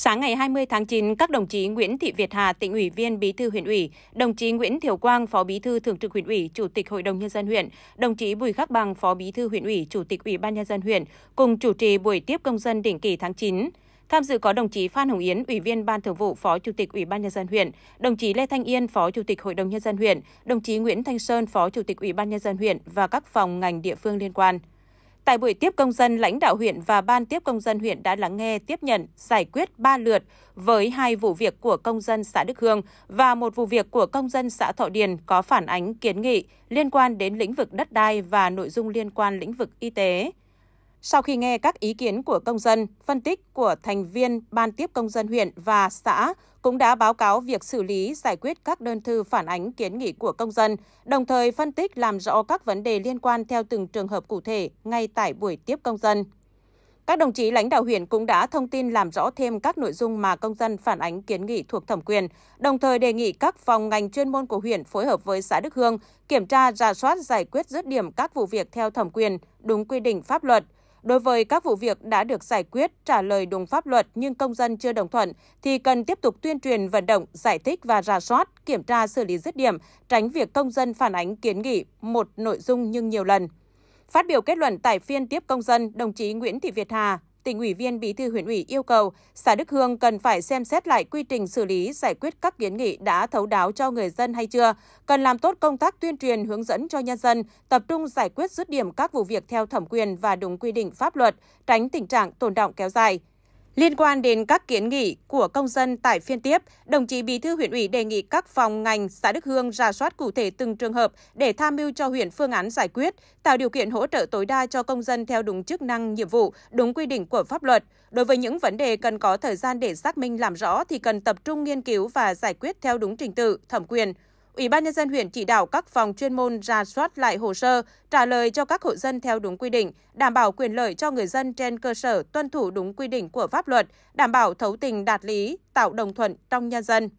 Sáng ngày 20 tháng 9, các đồng chí Nguyễn Thị Việt Hà, tỉnh ủy viên Bí thư huyện ủy, đồng chí Nguyễn Thiều Quang, Phó Bí thư Thường trực huyện ủy, Chủ tịch Hội đồng nhân dân huyện, đồng chí Bùi Khắc Bằng, Phó Bí thư huyện ủy, Chủ tịch Ủy ban nhân dân huyện cùng chủ trì buổi tiếp công dân định kỳ tháng 9. Tham dự có đồng chí Phan Hồng Yến, Ủy viên Ban Thường vụ, Phó Chủ tịch Ủy ban nhân dân huyện, đồng chí Lê Thanh Yên, Phó Chủ tịch Hội đồng nhân dân huyện, đồng chí Nguyễn Thanh Sơn, Phó Chủ tịch Ủy ban nhân dân huyện và các phòng ngành địa phương liên quan. Tại buổi tiếp công dân, lãnh đạo huyện và ban tiếp công dân huyện đã lắng nghe, tiếp nhận, giải quyết 3 lượt với hai vụ việc của công dân xã Đức Hương và một vụ việc của công dân xã Thọ Điền có phản ánh kiến nghị liên quan đến lĩnh vực đất đai và nội dung liên quan lĩnh vực y tế. Sau khi nghe các ý kiến của công dân, phân tích của thành viên Ban tiếp công dân huyện và xã cũng đã báo cáo việc xử lý giải quyết các đơn thư phản ánh kiến nghị của công dân, đồng thời phân tích làm rõ các vấn đề liên quan theo từng trường hợp cụ thể ngay tại buổi tiếp công dân. Các đồng chí lãnh đạo huyện cũng đã thông tin làm rõ thêm các nội dung mà công dân phản ánh kiến nghị thuộc thẩm quyền, đồng thời đề nghị các phòng ngành chuyên môn của huyện phối hợp với xã Đức Hương kiểm tra, ra soát, giải quyết rứt điểm các vụ việc theo thẩm quyền, đúng quy định pháp luật – Đối với các vụ việc đã được giải quyết, trả lời đúng pháp luật nhưng công dân chưa đồng thuận, thì cần tiếp tục tuyên truyền, vận động, giải thích và ra soát, kiểm tra xử lý dứt điểm, tránh việc công dân phản ánh kiến nghị một nội dung nhưng nhiều lần. Phát biểu kết luận tại phiên tiếp công dân, đồng chí Nguyễn Thị Việt Hà, tỉnh ủy viên Bí thư huyện ủy yêu cầu xã Đức Hương cần phải xem xét lại quy trình xử lý giải quyết các kiến nghị đã thấu đáo cho người dân hay chưa, cần làm tốt công tác tuyên truyền hướng dẫn cho nhân dân, tập trung giải quyết dứt điểm các vụ việc theo thẩm quyền và đúng quy định pháp luật, tránh tình trạng tồn động kéo dài. Liên quan đến các kiến nghị của công dân tại phiên tiếp, đồng chí Bí thư huyện ủy đề nghị các phòng ngành xã Đức Hương ra soát cụ thể từng trường hợp để tham mưu cho huyện phương án giải quyết, tạo điều kiện hỗ trợ tối đa cho công dân theo đúng chức năng, nhiệm vụ, đúng quy định của pháp luật. Đối với những vấn đề cần có thời gian để xác minh làm rõ thì cần tập trung nghiên cứu và giải quyết theo đúng trình tự, thẩm quyền. Ủy ban nhân dân huyện chỉ đạo các phòng chuyên môn ra soát lại hồ sơ, trả lời cho các hộ dân theo đúng quy định, đảm bảo quyền lợi cho người dân trên cơ sở tuân thủ đúng quy định của pháp luật, đảm bảo thấu tình đạt lý, tạo đồng thuận trong nhân dân.